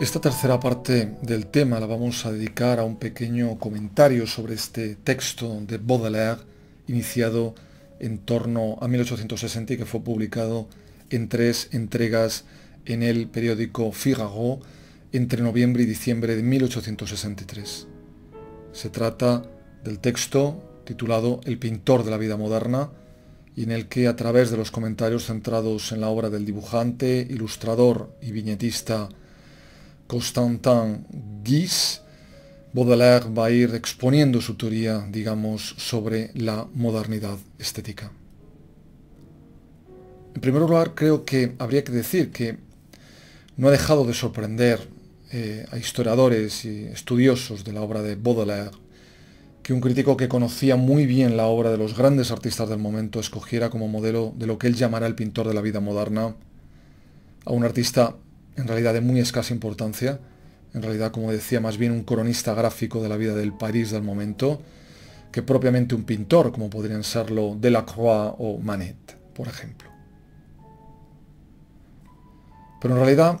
Esta tercera parte del tema la vamos a dedicar a un pequeño comentario sobre este texto de Baudelaire, iniciado en torno a 1860 y que fue publicado en tres entregas en el periódico Figaro entre noviembre y diciembre de 1863. Se trata del texto titulado El pintor de la vida moderna, y en el que a través de los comentarios centrados en la obra del dibujante, ilustrador y viñetista Constantin Guis, Baudelaire va a ir exponiendo su teoría, digamos, sobre la modernidad estética. En primer lugar, creo que habría que decir que no ha dejado de sorprender eh, a historiadores y estudiosos de la obra de Baudelaire que un crítico que conocía muy bien la obra de los grandes artistas del momento escogiera como modelo de lo que él llamará el pintor de la vida moderna a un artista en realidad de muy escasa importancia, en realidad como decía más bien un cronista gráfico de la vida del París del momento, que propiamente un pintor, como podrían serlo Delacroix o Manet, por ejemplo. Pero en realidad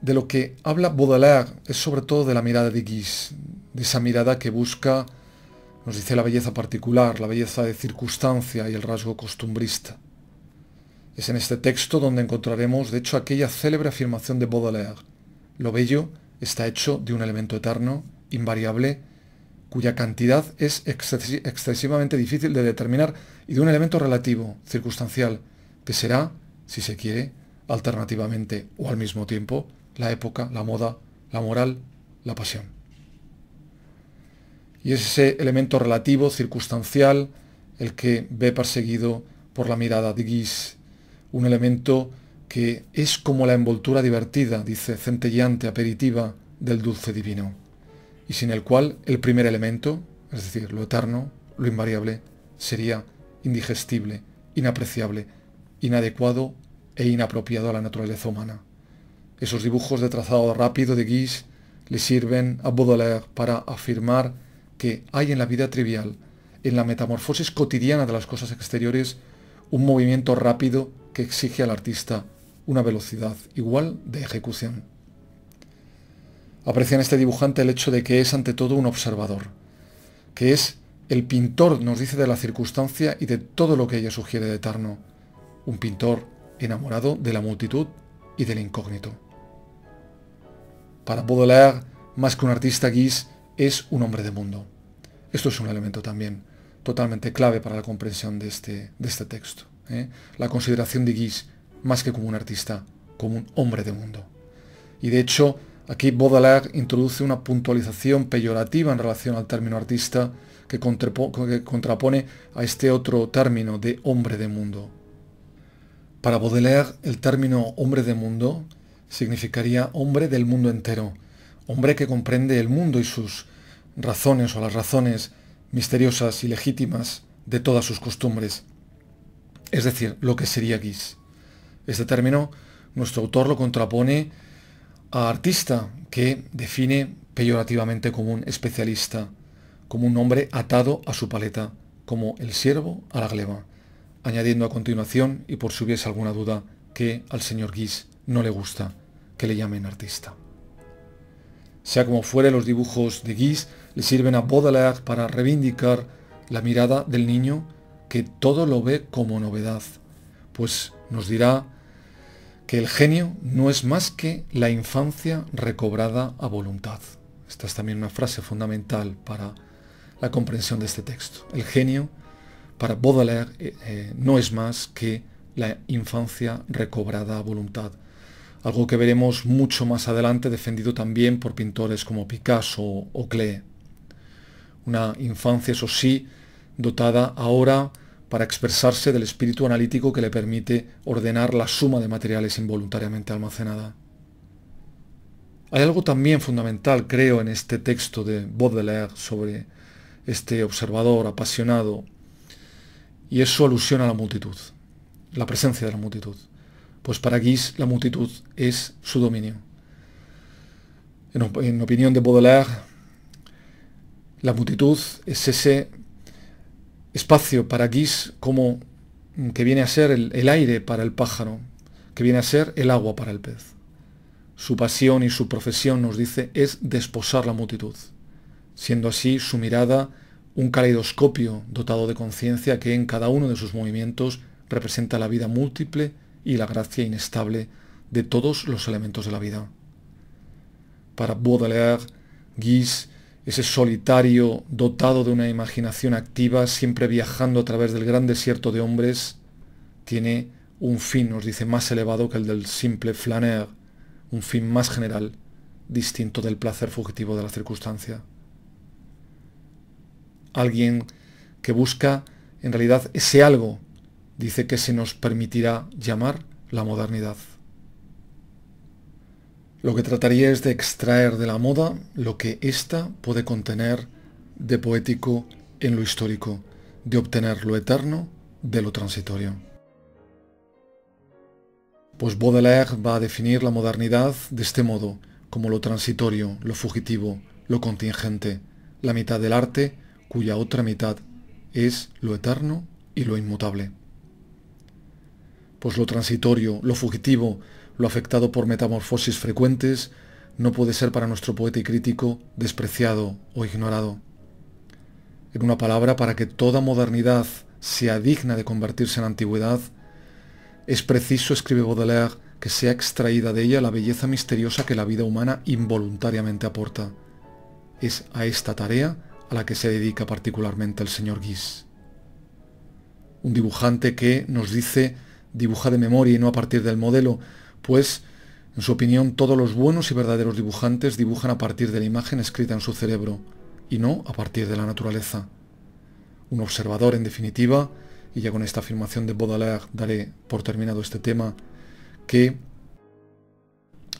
de lo que habla Baudelaire es sobre todo de la mirada de Guise, de esa mirada que busca, nos dice la belleza particular, la belleza de circunstancia y el rasgo costumbrista. Es en este texto donde encontraremos, de hecho, aquella célebre afirmación de Baudelaire. Lo bello está hecho de un elemento eterno, invariable, cuya cantidad es excesivamente difícil de determinar y de un elemento relativo, circunstancial, que será, si se quiere, alternativamente o al mismo tiempo, la época, la moda, la moral, la pasión. Y es ese elemento relativo, circunstancial, el que ve perseguido por la mirada de Guise un elemento que es como la envoltura divertida, dice, centelleante, aperitiva del dulce divino, y sin el cual el primer elemento, es decir, lo eterno, lo invariable, sería indigestible, inapreciable, inadecuado e inapropiado a la naturaleza humana. Esos dibujos de trazado rápido de Guise le sirven a Baudelaire para afirmar que hay en la vida trivial, en la metamorfosis cotidiana de las cosas exteriores, un movimiento rápido que exige al artista una velocidad igual de ejecución. Aprecia en este dibujante el hecho de que es ante todo un observador, que es el pintor, nos dice, de la circunstancia y de todo lo que ella sugiere de Tarno, un pintor enamorado de la multitud y del incógnito. Para Baudelaire, más que un artista, guis, es un hombre de mundo. Esto es un elemento también totalmente clave para la comprensión de este, este texto. ¿eh? la consideración de Guise más que como un artista, como un hombre de mundo. Y de hecho, aquí Baudelaire introduce una puntualización peyorativa en relación al término artista que contrapone a este otro término de hombre de mundo. Para Baudelaire, el término hombre de mundo significaría hombre del mundo entero, hombre que comprende el mundo y sus razones o las razones misteriosas y legítimas de todas sus costumbres, es decir, lo que sería Guis. Este término nuestro autor lo contrapone a artista, que define peyorativamente como un especialista, como un hombre atado a su paleta, como el siervo a la gleba, añadiendo a continuación, y por si hubiese alguna duda, que al señor Guis no le gusta que le llamen artista. Sea como fuere, los dibujos de Guis le sirven a Baudelaire para reivindicar la mirada del niño que todo lo ve como novedad, pues nos dirá que el genio no es más que la infancia recobrada a voluntad. Esta es también una frase fundamental para la comprensión de este texto. El genio, para Baudelaire, eh, eh, no es más que la infancia recobrada a voluntad, algo que veremos mucho más adelante defendido también por pintores como Picasso o Klee. Una infancia, eso sí, dotada ahora para expresarse del espíritu analítico que le permite ordenar la suma de materiales involuntariamente almacenada. Hay algo también fundamental, creo, en este texto de Baudelaire sobre este observador apasionado, y es su alusión a la multitud, la presencia de la multitud, pues para Guis la multitud es su dominio. En, en opinión de Baudelaire, la multitud es ese espacio para Gis como mm, que viene a ser el, aire para el pájaro, que viene a ser el agua para el pez. Su pasión y su profesión, nos dice, es desposar la multitud, siendo así su mirada un caleidoscopio dotado de conciencia que en cada uno de sus movimientos representa la vida múltiple y la gracia inestable de todos los elementos de la vida. Para Baudelaire, Guise ese solitario dotado de una imaginación activa, siempre viajando a través del gran desierto de hombres, tiene un fin, nos dice, más elevado que el del simple flaneur, un fin más general, distinto del placer fugitivo de la circunstancia. Alguien que busca en realidad ese algo, dice que se nos permitirá llamar la modernidad. Lo que trataría es de extraer de la moda lo que ésta puede contener de poético en lo histórico, de obtener lo eterno de lo transitorio. Pues Baudelaire va a definir la modernidad de este modo, como lo transitorio, lo fugitivo, lo contingente, la mitad del arte cuya otra mitad es lo eterno y lo inmutable. Pues lo transitorio, lo fugitivo, lo afectado por metamorfosis frecuentes no puede ser para nuestro poeta y crítico despreciado o ignorado. En una palabra, para que toda modernidad sea digna de convertirse en antigüedad, es preciso, escribe Baudelaire, que sea extraída de ella la belleza misteriosa que la vida humana involuntariamente aporta. Es a esta tarea a la que se dedica particularmente el señor Guis. Un dibujante que, nos dice, dibuja de memoria y no a partir del modelo, pues en su opinión todos los buenos y verdaderos dibujantes dibujan a partir de la imagen escrita en su cerebro y no a partir de la naturaleza. Un observador, en definitiva, y ya con esta afirmación de Baudelaire daré por terminado este tema, que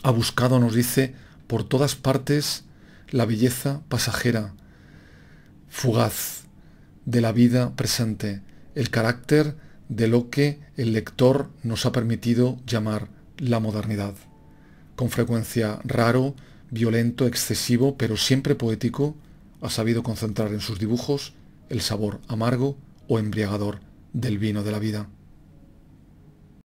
ha buscado, nos dice, por todas partes la belleza pasajera, fugaz, de la vida presente, el carácter de lo que el lector nos ha permitido llamar la modernidad. Con frecuencia raro, violento, excesivo, pero siempre poético, ha sabido concentrar en sus dibujos el sabor amargo o embriagador del vino de la vida.